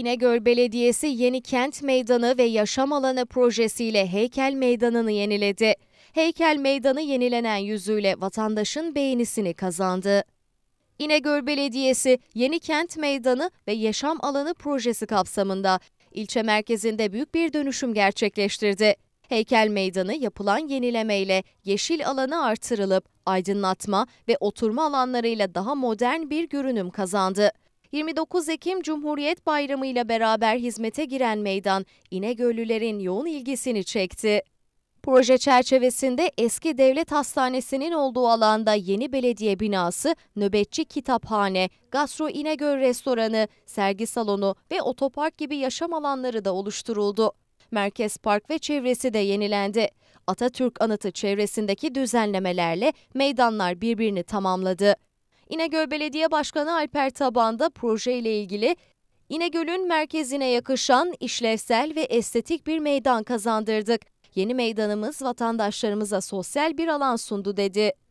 İnegöl Belediyesi Yeni Kent Meydanı ve Yaşam Alanı projesiyle heykel meydanını yeniledi. Heykel meydanı yenilenen yüzüyle vatandaşın beğenisini kazandı. İnegöl Belediyesi Yeni Kent Meydanı ve Yaşam Alanı projesi kapsamında ilçe merkezinde büyük bir dönüşüm gerçekleştirdi. Heykel meydanı yapılan yenilemeyle yeşil alanı artırılıp aydınlatma ve oturma alanlarıyla daha modern bir görünüm kazandı. 29 Ekim Cumhuriyet Bayramı ile beraber hizmete giren meydan İnegöllülerin yoğun ilgisini çekti. Proje çerçevesinde eski devlet hastanesinin olduğu alanda yeni belediye binası, nöbetçi kitaphane, gastro İnegöl restoranı, sergi salonu ve otopark gibi yaşam alanları da oluşturuldu. Merkez Park ve çevresi de yenilendi. Atatürk Anıtı çevresindeki düzenlemelerle meydanlar birbirini tamamladı. İnegöl Belediye Başkanı Alper Taban'da proje ile ilgili İnegöl'ün merkezine yakışan işlevsel ve estetik bir meydan kazandırdık. Yeni meydanımız vatandaşlarımıza sosyal bir alan sundu dedi.